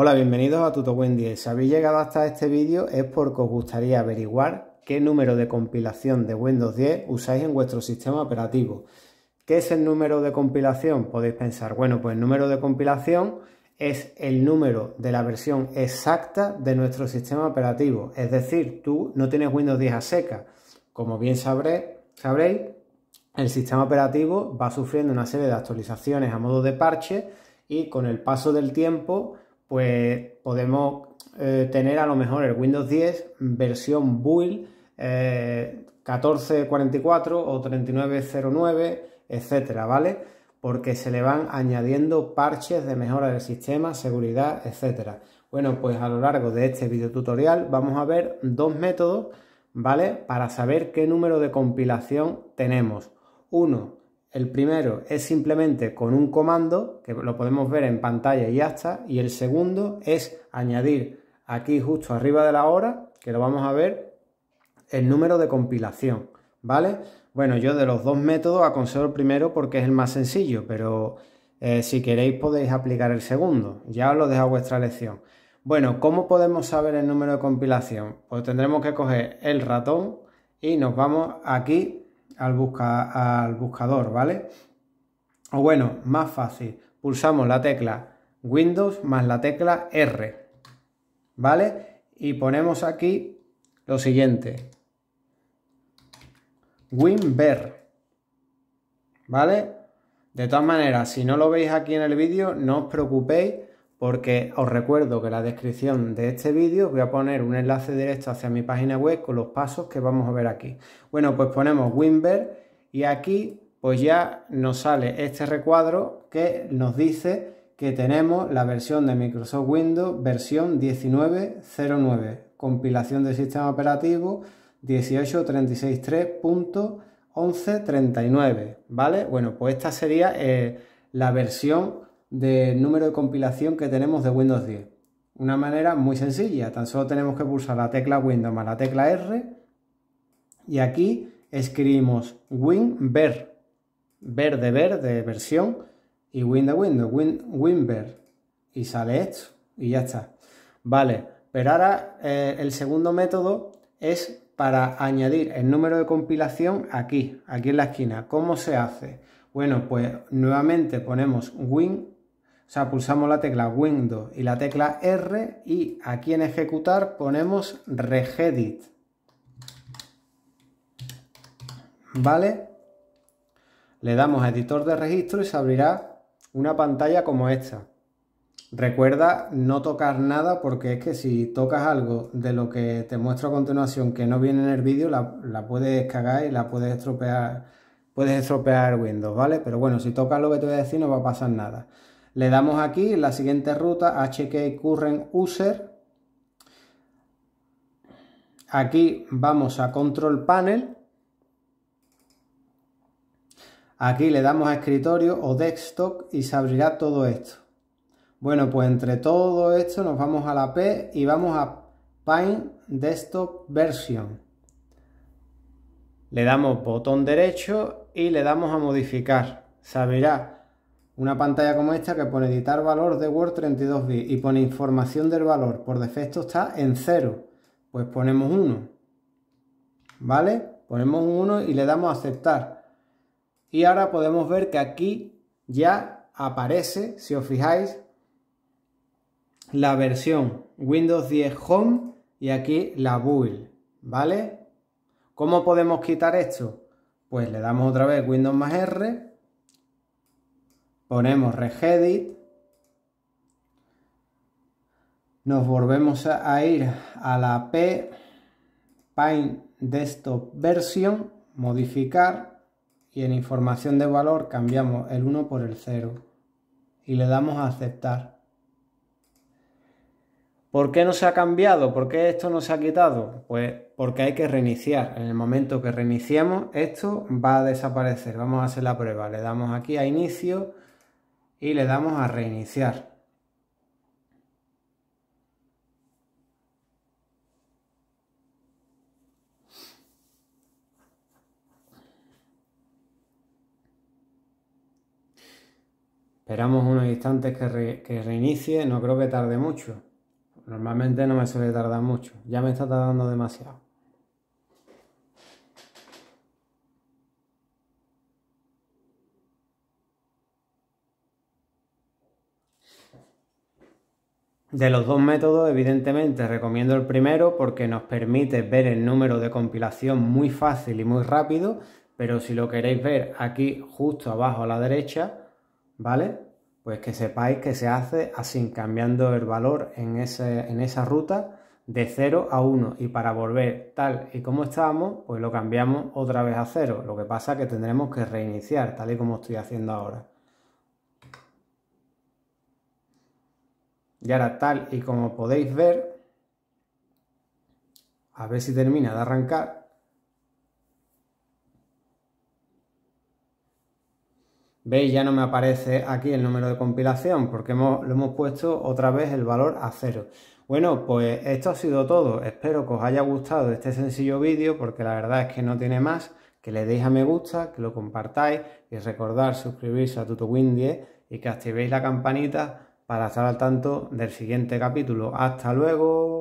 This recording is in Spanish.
Hola, bienvenidos a Tuto 10 Si habéis llegado hasta este vídeo es porque os gustaría averiguar qué número de compilación de Windows 10 usáis en vuestro sistema operativo. ¿Qué es el número de compilación? Podéis pensar, bueno, pues el número de compilación es el número de la versión exacta de nuestro sistema operativo. Es decir, tú no tienes Windows 10 a seca. Como bien sabréis, el sistema operativo va sufriendo una serie de actualizaciones a modo de parche y con el paso del tiempo pues podemos eh, tener a lo mejor el Windows 10 versión build 1444 eh, o 3909, etcétera, ¿vale? Porque se le van añadiendo parches de mejora del sistema, seguridad, etcétera. Bueno, pues a lo largo de este video tutorial vamos a ver dos métodos, ¿vale? Para saber qué número de compilación tenemos. Uno, el primero es simplemente con un comando, que lo podemos ver en pantalla y está, y el segundo es añadir aquí justo arriba de la hora, que lo vamos a ver, el número de compilación, ¿vale? Bueno, yo de los dos métodos aconsejo el primero porque es el más sencillo, pero eh, si queréis podéis aplicar el segundo, ya os lo dejo a vuestra lección. Bueno, ¿cómo podemos saber el número de compilación? Pues tendremos que coger el ratón y nos vamos aquí al, al buscador, ¿vale? O bueno, más fácil, pulsamos la tecla Windows más la tecla R, ¿vale? Y ponemos aquí lo siguiente, Winver ¿vale? De todas maneras, si no lo veis aquí en el vídeo, no os preocupéis porque os recuerdo que en la descripción de este vídeo voy a poner un enlace directo hacia mi página web con los pasos que vamos a ver aquí. Bueno, pues ponemos Winver y aquí pues ya nos sale este recuadro que nos dice que tenemos la versión de Microsoft Windows versión 19.09, compilación del sistema operativo 18.36.3.11.39, ¿vale? Bueno, pues esta sería eh, la versión del número de compilación que tenemos de Windows 10. Una manera muy sencilla, tan solo tenemos que pulsar la tecla Windows más la tecla R y aquí escribimos WinVer, ver de ver de versión y Win de Windows, win, WinVer y sale esto y ya está. Vale, pero ahora eh, el segundo método es para añadir el número de compilación aquí, aquí en la esquina. ¿Cómo se hace? Bueno, pues nuevamente ponemos win o sea, pulsamos la tecla Windows y la tecla R y aquí en ejecutar ponemos regedit. ¿Vale? Le damos a editor de registro y se abrirá una pantalla como esta. Recuerda no tocar nada porque es que si tocas algo de lo que te muestro a continuación que no viene en el vídeo, la, la puedes cagar y la puedes estropear, puedes estropear Windows, ¿vale? Pero bueno, si tocas lo que te voy a decir no va a pasar nada. Le damos aquí en la siguiente ruta HK Current User. Aquí vamos a Control Panel. Aquí le damos a escritorio o desktop y se abrirá todo esto. Bueno, pues entre todo esto nos vamos a la P y vamos a Paint Desktop Version. Le damos botón derecho y le damos a modificar. Se abrirá una pantalla como esta que pone editar valor de Word 32 b y pone información del valor. Por defecto está en 0. Pues ponemos 1. ¿Vale? Ponemos un 1 y le damos a aceptar. Y ahora podemos ver que aquí ya aparece, si os fijáis, la versión Windows 10 Home y aquí la build. ¿Vale? ¿Cómo podemos quitar esto? Pues le damos otra vez Windows más R ponemos regedit, nos volvemos a ir a la P, Paint Desktop Version, modificar y en información de valor cambiamos el 1 por el 0 y le damos a aceptar. ¿Por qué no se ha cambiado? ¿Por qué esto no se ha quitado? Pues porque hay que reiniciar. En el momento que reiniciemos, esto va a desaparecer. Vamos a hacer la prueba. Le damos aquí a inicio y le damos a reiniciar. Esperamos unos instantes que, que, reinicie, no creo que tarde mucho. Normalmente no me suele tardar mucho, ya me está tardando demasiado. De los dos métodos, evidentemente recomiendo el primero porque nos permite ver el número de compilación muy fácil y muy rápido, pero si lo queréis ver aquí justo abajo a la derecha, ¿vale? Pues que sepáis que se hace así, cambiando el valor en, en esa ruta de 0 a 1 y para volver tal y como estábamos, pues lo cambiamos otra vez a 0. Lo que pasa es que tendremos que reiniciar tal y como estoy haciendo ahora. Y ahora tal y como podéis ver, a ver si termina de arrancar. Veis, ya no me aparece aquí el número de compilación porque lo hemos puesto otra vez el valor a cero. Bueno, pues esto ha sido todo. Espero que os haya gustado este sencillo vídeo porque la verdad es que no tiene más. Que le deis a me gusta, que lo compartáis y recordar suscribirse a tutuwin 10 y que activéis la campanita para estar al tanto del siguiente capítulo. Hasta luego.